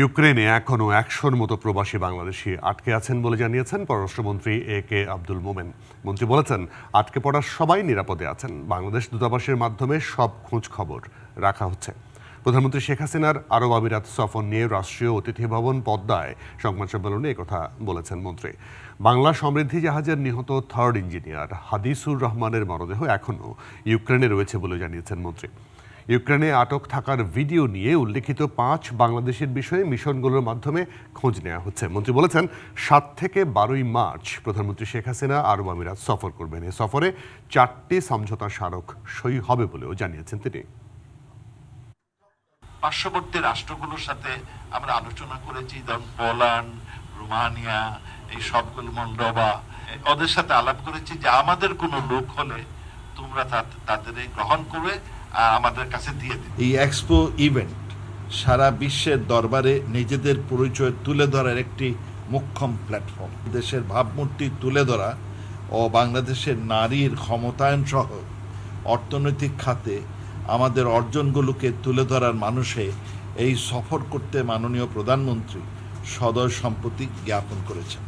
ইউক্রেনে এখনও একশোর মতো প্রবাসী বাংলাদেশি আটকে আছেন বলে জানিয়েছেন পররাষ্ট্রমন্ত্রী এ কে আব্দুল মোমেন মন্ত্রী বলেছেন আটকে পড়া সবাই নিরাপদে আছেন বাংলাদেশ দূতাবাসের মাধ্যমে সব খোঁজ খবর রাখা হচ্ছে প্রধানমন্ত্রী শেখ হাসিনার আরব আমিরাত সফর নিয়ে রাষ্ট্রীয় অতিথি ভবন পদ্মায় সংবাদ সম্মেলনে কথা বলেছেন মন্ত্রী বাংলা সমৃদ্ধি জাহাজের নিহত থার্ড ইঞ্জিনিয়ার হাদিসুর রহমানের মরদেহ এখনও ইউক্রেনে রয়েছে বলে জানিয়েছেন মন্ত্রী ইউক্রেনে আটক থাকার ভিডিও নিয়ে উল্লেখিত পাঁচ বাংলাদেশের বিষয়ে মিশনগুলোর মাধ্যমে খোঁজ নেওয়া হচ্ছে মন্ত্রী বলেছেন সাত থেকে বারোই মার্চ প্রধানমন্ত্রী শেখ হাসিনা আরব আমিরাত সফর করবেন এ সফরে চারটি সমঝোতা স্মারক সই হবে বলেও জানিয়েছেন তিনি পার্শ্ববর্তী রাষ্ট্রগুলোর সাথে আমরা আলোচনা করেছি যেমন পোল্যান্ড রোমানিয়া এই সবগুলো মন্ডবা ওদের সাথে আলাপ করেছি যে আমাদের কোনো লোক হলে তোমরা তাদের গ্রহণ করবে আমাদের কাছে দিয়ে দিন এই এক্সপো ইভেন্ট সারা বিশ্বের দরবারে নিজেদের পরিচয় তুলে ধরার একটি মুখ্যম প্ল্যাটফর্ম দেশের ভাবমূর্তি তুলে ধরা ও বাংলাদেশের নারীর ক্ষমতায়ন সহ অর্থনৈতিক খাতে আমাদের অর্জনগুলোকে তুলে ধরার মানুষে এই সফর করতে মাননীয় প্রধানমন্ত্রী সদয় সম্পত্তি জ্ঞাপন করেছেন